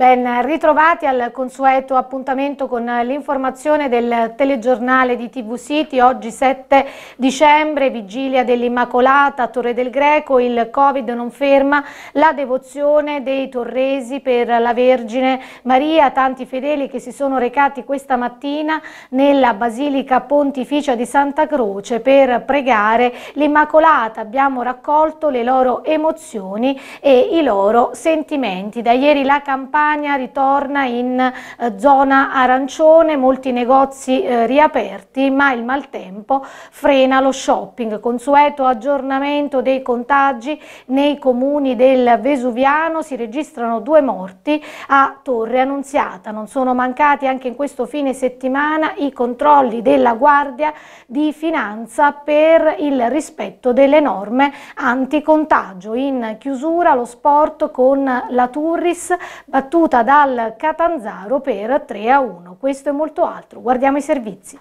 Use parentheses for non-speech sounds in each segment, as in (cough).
Ben ritrovati al consueto appuntamento con l'informazione del telegiornale di TV City. Oggi 7 dicembre, vigilia dell'Immacolata, a Torre del Greco, il Covid non ferma la devozione dei torresi per la Vergine Maria. Tanti fedeli che si sono recati questa mattina nella Basilica Pontificia di Santa Croce per pregare l'Immacolata. Abbiamo raccolto le loro emozioni e i loro sentimenti. Da ieri la campagna Campania ritorna in eh, zona arancione, molti negozi eh, riaperti, ma il maltempo frena lo shopping. Consueto aggiornamento dei contagi nei comuni del Vesuviano, si registrano due morti a Torre Annunziata. Non sono mancati anche in questo fine settimana i controlli della Guardia di Finanza per il rispetto delle norme anticontagio. In chiusura lo sport con la Turris battuta battuta dal Catanzaro per 3 a 1. Questo e molto altro. Guardiamo i servizi.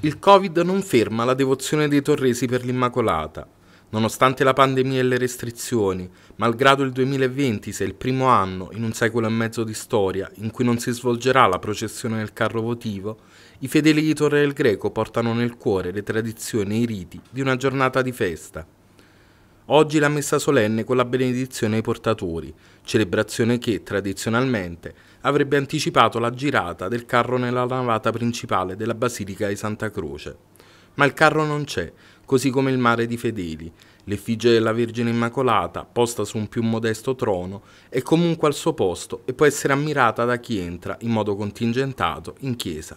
Il Covid non ferma la devozione dei torresi per l'Immacolata. Nonostante la pandemia e le restrizioni, malgrado il 2020 sia il primo anno in un secolo e mezzo di storia in cui non si svolgerà la processione del carro votivo, i fedeli di Torre del Greco portano nel cuore le tradizioni e i riti di una giornata di festa. Oggi la messa solenne con la benedizione ai portatori, celebrazione che tradizionalmente avrebbe anticipato la girata del carro nella navata principale della Basilica di Santa Croce. Ma il carro non c'è, così come il mare di fedeli. L'effigie della Vergine Immacolata, posta su un più modesto trono, è comunque al suo posto e può essere ammirata da chi entra, in modo contingentato, in chiesa.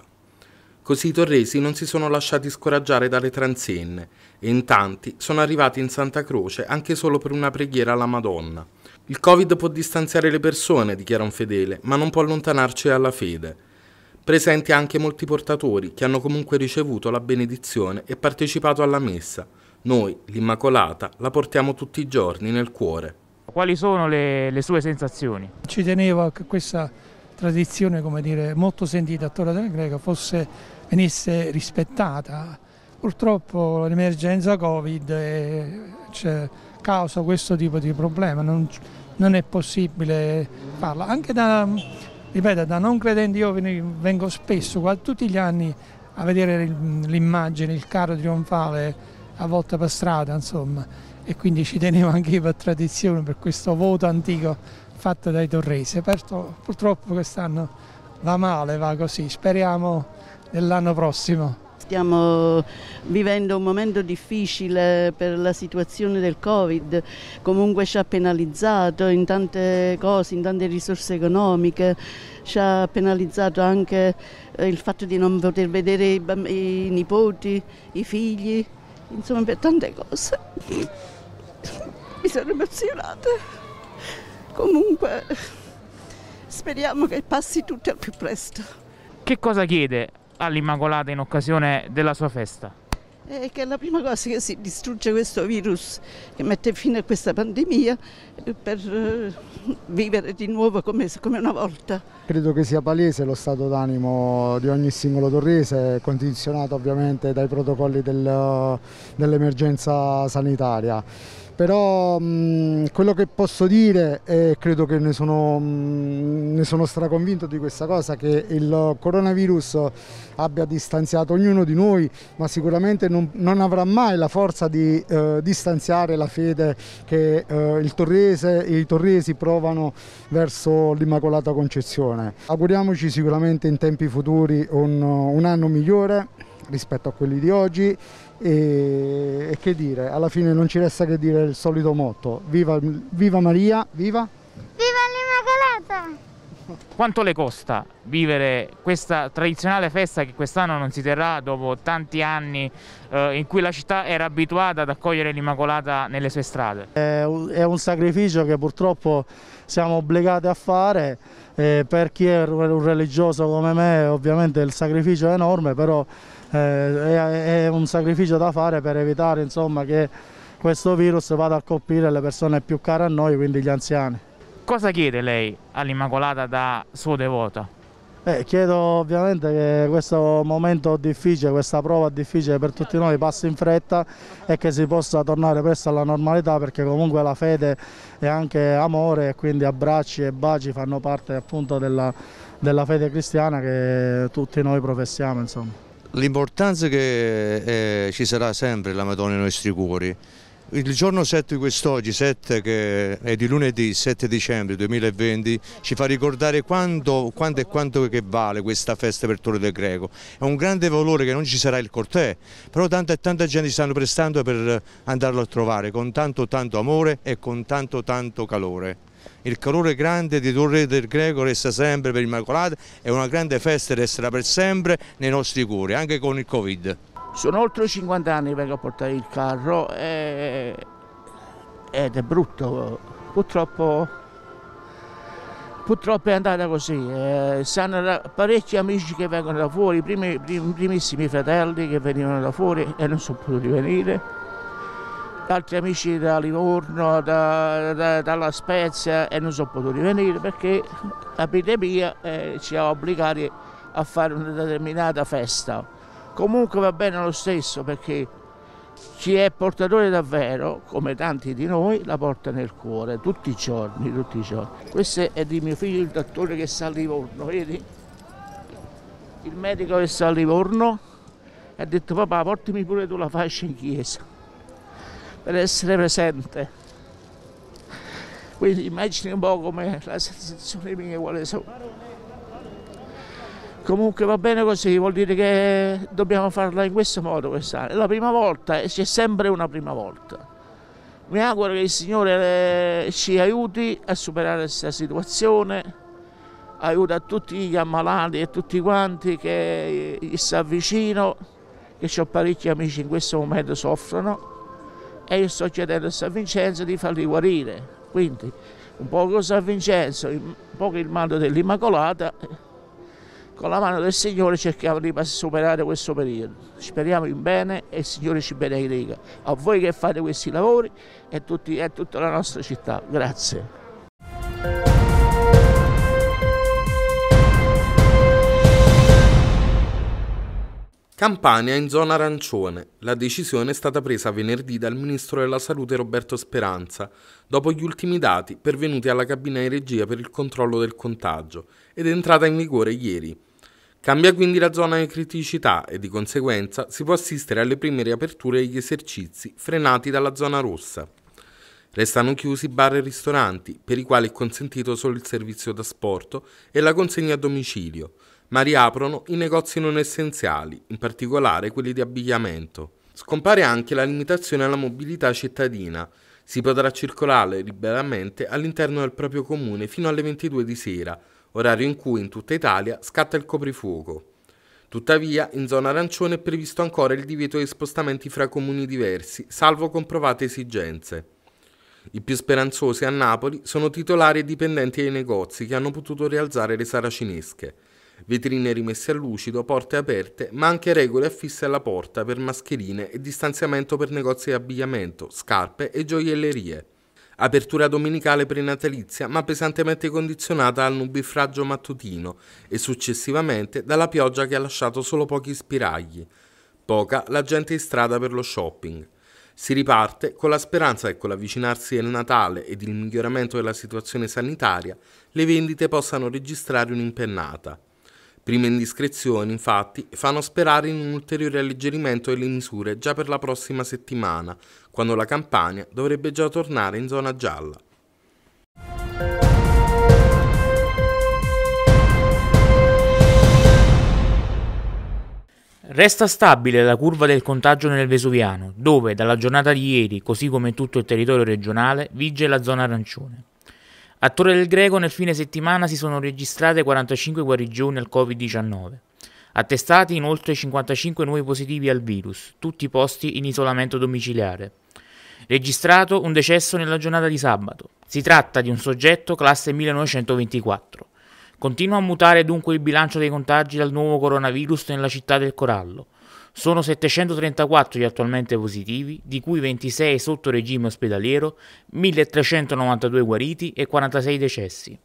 Così i torresi non si sono lasciati scoraggiare dalle transenne e in tanti sono arrivati in Santa Croce anche solo per una preghiera alla Madonna. Il Covid può distanziare le persone, dichiara un fedele, ma non può allontanarci dalla fede presenti anche molti portatori che hanno comunque ricevuto la benedizione e partecipato alla messa. Noi, l'Immacolata, la portiamo tutti i giorni nel cuore. Quali sono le, le sue sensazioni? Ci tenevo che questa tradizione, come dire, molto sentita a Torre della Greca, fosse, venisse rispettata. Purtroppo l'emergenza Covid eh, è, cioè, causa questo tipo di problema, non, non è possibile farla. Anche da ripeto, da non credente io vengo spesso, tutti gli anni, a vedere l'immagine, il carro trionfale a volta per strada, insomma, e quindi ci tenevo anche io per tradizione, per questo voto antico fatto dai torresi. Purtroppo quest'anno va male, va così, speriamo nell'anno prossimo stiamo vivendo un momento difficile per la situazione del Covid, comunque ci ha penalizzato in tante cose, in tante risorse economiche, ci ha penalizzato anche eh, il fatto di non poter vedere i, i nipoti, i figli, insomma per tante cose. (laughs) Mi sono emozionata. Comunque speriamo che passi tutto al più presto. Che cosa chiede all'Immacolata in occasione della sua festa? È che è la prima cosa che si distrugge questo virus, che mette fine a questa pandemia per eh, vivere di nuovo come, come una volta. Credo che sia palese lo stato d'animo di ogni singolo torrese, condizionato ovviamente dai protocolli del, dell'emergenza sanitaria però mh, mm, quello che posso dire e credo che ne sono, mh, mm, ne sono, straconvinto di questa cosa che il coronavirus abbia distanziato ognuno di noi ma sicuramente non, non avrà mai la forza di eh, distanziare la fede che eh, Torrese, e i torresi provano verso l'Immacolata Concezione auguriamoci sicuramente in tempi futuri un, un anno migliore rispetto a quelli di oggi e, e, che dire, alla fine non ci resta che dire il solito motto, viva, viva Maria, viva! Viva l'Immacolata! Quanto le costa vivere questa tradizionale festa che quest'anno non si terrà dopo tanti anni eh, in cui la città era abituata ad accogliere l'Immacolata nelle sue strade? È un sacrificio che purtroppo siamo obbligati a fare, eh, per chi è un religioso come me ovviamente il sacrificio è enorme, però eh, è, un sacrificio da fare per evitare insomma, che questo virus vada a colpire le persone più care a noi, quindi gli anziani. Cosa chiede lei all'Immacolata da suo devoto? Eh, chiedo ovviamente che questo momento difficile, questa prova difficile per tutti noi passi in fretta e che si possa tornare presto alla normalità perché comunque la fede è anche amore e quindi abbracci e baci fanno parte appunto della, della fede cristiana che tutti noi professiamo. Insomma. L'importanza che eh, ci sarà sempre la Madonna nei nostri cuori. Il giorno 7 di quest'oggi, 7 che è di lunedì 7 dicembre 2020, ci fa ricordare quanto, quanto e quanto che vale questa festa per Torre del Greco. È un grande valore che non ci sarà il cortè, però tanta e tanta gente si stanno prestando per andarlo a trovare con tanto tanto amore e con tanto tanto calore il calore grande di Torre del Greco resta sempre per Immacolata, è una grande festa e resterà per sempre nei nostri cuori, anche con il Covid. Sono oltre 50 anni che vengo a portare il carro e... ed è brutto, purtroppo, purtroppo è andata così. Eh, sono parecchi amici che vengono da fuori, i primi, primissimi fratelli che venivano da fuori e non sono potuti venire altri amici da Livorno, da, da, dalla Spezia e non sono potuti venire perché l'epidemia eh, ci ha obbligati a fare una determinata festa. Comunque va bene lo stesso perché chi è portatore davvero, come tanti di noi, la porta nel cuore tutti i giorni, tutti i giorni. Questo è di mio figlio il dottore che sta a Livorno, vedi? Il medico che sta a Livorno ha detto papà portami pure tu la fascia in chiesa per essere presente. Quindi immagini un po' come la sensazione mia quale sono. Comunque va bene così, vuol dire che dobbiamo farla in questo modo quest'anno. È la prima volta e c'è sempre una prima volta. Mi auguro che il Signore eh, ci aiuti a superare questa situazione aiuta a tutti gli ammalati e tutti quanti che eh, gli sta vicino, che ho parecchi amici in questo momento soffrono e io sto chiedendo a San Vincenzo di farli guarire. Quindi un poco San Vincenzo, un poco il mando dell'Immacolata, con la mano del Signore cerchiamo di superare questo periodo. Speriamo in bene e il Signore ci benedica. A voi che fate questi lavori e a tutta la nostra città. Grazie. Campania in zona arancione. La decisione è stata presa venerdì dal ministro della Salute Roberto Speranza, dopo gli ultimi dati pervenuti alla cabina di regia per il controllo del contagio, ed è entrata in vigore ieri. Cambia quindi la zona di criticità e di conseguenza si può assistere alle prime riaperture degli esercizi frenati dalla zona rossa. Restano chiusi bar e ristoranti, per i quali è consentito solo il servizio d'asporto e la consegna a domicilio ma riaprono i negozi non essenziali, in particolare quelli di abbigliamento. Scompare anche la limitazione alla mobilità cittadina. Si potrà circolare liberamente all'interno del proprio comune fino alle 22 di sera, orario in cui in tutta Italia scatta il coprifuoco. Tuttavia, in zona arancione è previsto ancora il divieto di spostamenti fra comuni diversi, salvo comprovate esigenze. I più speranzosi a Napoli sono titolari e dipendenti dei negozi che hanno potuto rialzare le saracinesche. Vetrine rimesse a lucido, porte aperte, ma anche regole affisse alla porta per mascherine e distanziamento per negozi di abbigliamento, scarpe e gioiellerie. Apertura domenicale prenatalizia ma pesantemente condizionata al nubifragio mattutino e successivamente dalla pioggia che ha lasciato solo pochi spiragli. Poca la gente in strada per lo shopping. Si riparte con la speranza che con l'avvicinarsi del Natale ed il miglioramento della situazione sanitaria le vendite possano registrare un'impennata. Prime indiscrezioni, infatti, fanno sperare in un ulteriore alleggerimento delle misure già per la prossima settimana, quando la Campania dovrebbe già tornare in zona gialla. Resta stabile la curva del contagio nel Vesuviano, dove dalla giornata di ieri, così come tutto il territorio regionale, vige la zona arancione. A Torre del Greco nel fine settimana si sono registrate 45 guarigioni al Covid-19. Attestati inoltre 55 nuovi positivi al virus, tutti posti in isolamento domiciliare. Registrato un decesso nella giornata di sabato. Si tratta di un soggetto classe 1924. Continua a mutare dunque il bilancio dei contagi dal nuovo coronavirus nella città del Corallo. Sono 734 gli attualmente positivi, di cui 26 sotto regime ospedaliero, 1392 guariti e 46 decessi.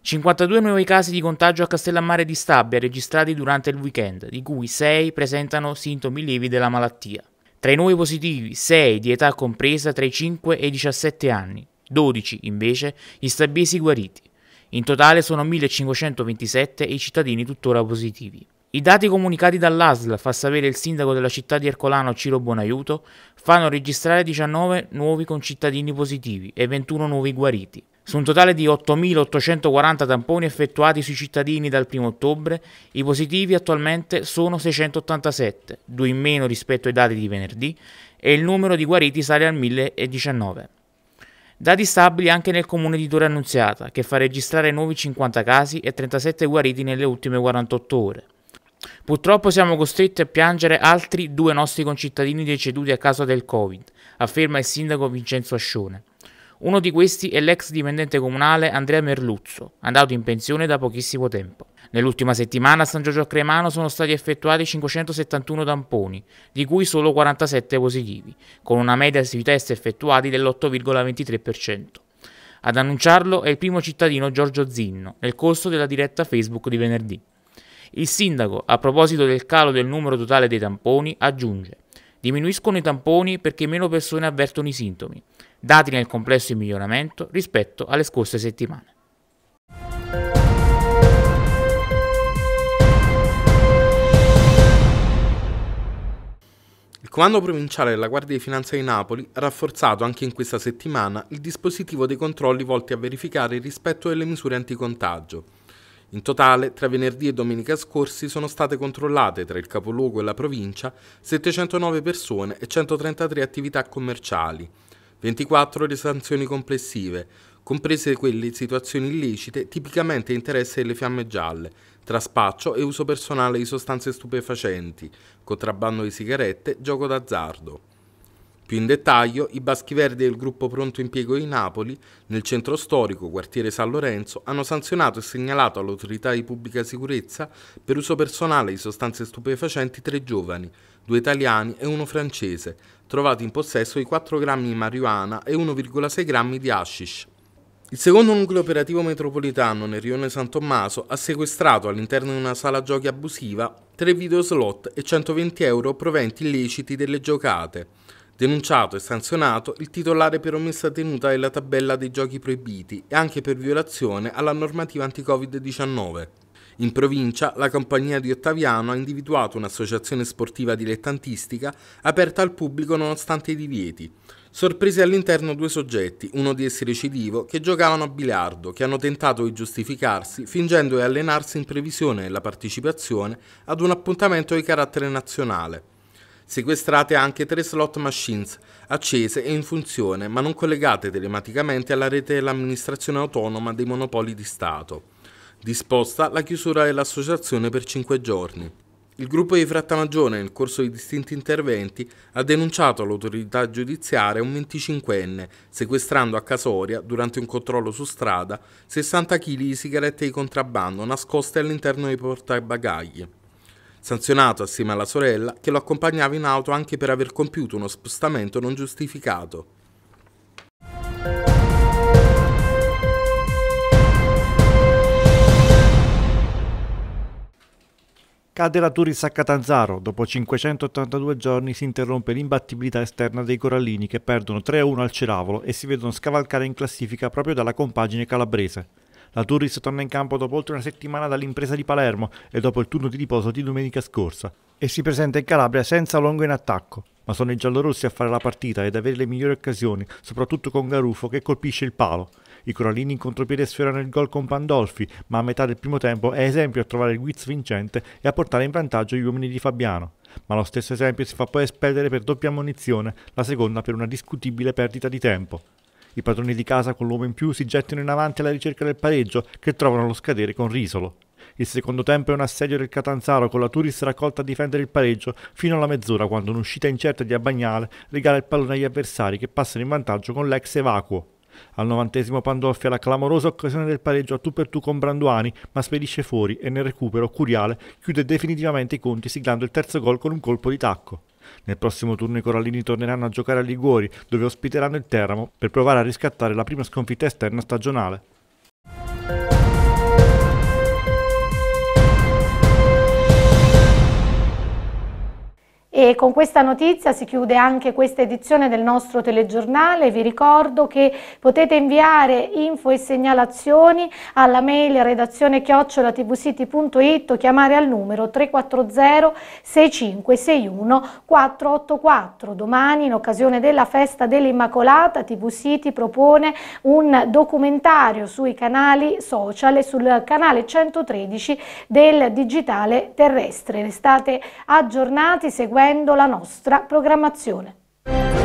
52 nuovi casi di contagio a Castellammare di Stabia registrati durante il weekend, di cui 6 presentano sintomi lievi della malattia. Tra i nuovi positivi, 6 di età compresa tra i 5 e i 17 anni, 12 invece gli stabiesi guariti. In totale sono 1527 i cittadini tuttora positivi. I dati comunicati dall'ASL, fa sapere il sindaco della città di Ercolano Ciro Bonaiuto, fanno registrare 19 nuovi concittadini positivi e 21 nuovi guariti. Su un totale di 8.840 tamponi effettuati sui cittadini dal 1 ottobre, i positivi attualmente sono 687, due in meno rispetto ai dati di venerdì, e il numero di guariti sale al 1019. Dati stabili anche nel comune di Torre Annunziata, che fa registrare nuovi 50 casi e 37 guariti nelle ultime 48 ore. Purtroppo siamo costretti a piangere altri due nostri concittadini deceduti a causa del Covid, afferma il sindaco Vincenzo Ascione. Uno di questi è l'ex dipendente comunale Andrea Merluzzo, andato in pensione da pochissimo tempo. Nell'ultima settimana a San Giorgio Cremano sono stati effettuati 571 tamponi, di cui solo 47 positivi, con una media sui test effettuati dell'8,23%. Ad annunciarlo è il primo cittadino Giorgio Zinno, nel corso della diretta Facebook di venerdì. Il sindaco, a proposito del calo del numero totale dei tamponi, aggiunge Diminuiscono i tamponi perché meno persone avvertono i sintomi, dati nel complesso in miglioramento rispetto alle scorse settimane. Il Comando Provinciale della Guardia di Finanza di Napoli ha rafforzato anche in questa settimana il dispositivo dei controlli volti a verificare il rispetto delle misure anticontagio in totale, tra venerdì e domenica scorsi sono state controllate tra il capoluogo e la provincia 709 persone e 133 attività commerciali, 24 le sanzioni complessive, comprese quelle in situazioni illecite tipicamente interesse delle fiamme gialle, traspaccio e uso personale di sostanze stupefacenti, contrabbando di sigarette, gioco d'azzardo. Più in dettaglio, i Baschi Verdi del gruppo Pronto Impiego di Napoli, nel centro storico, quartiere San Lorenzo, hanno sanzionato e segnalato all'autorità di pubblica sicurezza per uso personale di sostanze stupefacenti tre giovani, due italiani e uno francese, trovati in possesso di 4 grammi di marijuana e 1,6 grammi di hashish. Il secondo nucleo operativo metropolitano nel rione San Tommaso ha sequestrato all'interno di una sala giochi abusiva tre videoslot e 120 euro proventi illeciti delle giocate. Denunciato e sanzionato il titolare per omessa tenuta della tabella dei giochi proibiti e anche per violazione alla normativa anti-Covid-19. In provincia, la compagnia di Ottaviano ha individuato un'associazione sportiva dilettantistica aperta al pubblico nonostante i divieti. Sorpresi all'interno due soggetti, uno di essi recidivo, che giocavano a biliardo, che hanno tentato di giustificarsi fingendo di allenarsi in previsione della partecipazione ad un appuntamento di carattere nazionale. Sequestrate anche tre slot machines accese e in funzione, ma non collegate telematicamente alla rete dell'amministrazione autonoma dei monopoli di Stato. Disposta la chiusura dell'associazione per cinque giorni. Il gruppo di Frattamagione, nel corso di distinti interventi, ha denunciato all'autorità giudiziaria un 25enne, sequestrando a Casoria, durante un controllo su strada, 60 kg di sigarette di contrabbando nascoste all'interno dei portabagagli sanzionato assieme alla sorella che lo accompagnava in auto anche per aver compiuto uno spostamento non giustificato. Cade la Turis a Catanzaro, dopo 582 giorni si interrompe l'imbattibilità esterna dei Corallini che perdono 3-1 al Ceravolo e si vedono scavalcare in classifica proprio dalla compagine calabrese. La Turris torna in campo dopo oltre una settimana dall'impresa di Palermo e dopo il turno di riposo di domenica scorsa e si presenta in Calabria senza Longo in attacco. Ma sono i giallorossi a fare la partita ed avere le migliori occasioni, soprattutto con Garufo che colpisce il palo. I Corallini in contropiede sfiorano il gol con Pandolfi, ma a metà del primo tempo è esempio a trovare il guiz vincente e a portare in vantaggio gli uomini di Fabiano. Ma lo stesso esempio si fa poi espellere per doppia ammonizione, la seconda per una discutibile perdita di tempo. I padroni di casa con l'uomo in più si gettano in avanti alla ricerca del pareggio, che trovano allo scadere con Risolo. Il secondo tempo è un assedio del Catanzaro con la Turis raccolta a difendere il pareggio fino alla mezz'ora quando un'uscita incerta di Abagnale regala il pallone agli avversari che passano in vantaggio con l'ex evacuo. Al novantesimo Pandolfi ha la clamorosa occasione del pareggio a tu per tu con Branduani, ma spedisce fuori e nel recupero Curiale chiude definitivamente i conti siglando il terzo gol con un colpo di tacco. Nel prossimo turno i Corallini torneranno a giocare a Liguori, dove ospiteranno il Teramo per provare a riscattare la prima sconfitta esterna stagionale. E con questa notizia si chiude anche questa edizione del nostro telegiornale. Vi ricordo che potete inviare info e segnalazioni alla mail redazione chiocciolatvcity.it o chiamare al numero 340 6561 484. Domani, in occasione della festa dell'Immacolata, TV City propone un documentario sui canali social e sul canale 113 del digitale terrestre. Restate aggiornati seguendo seguendo la nostra programmazione.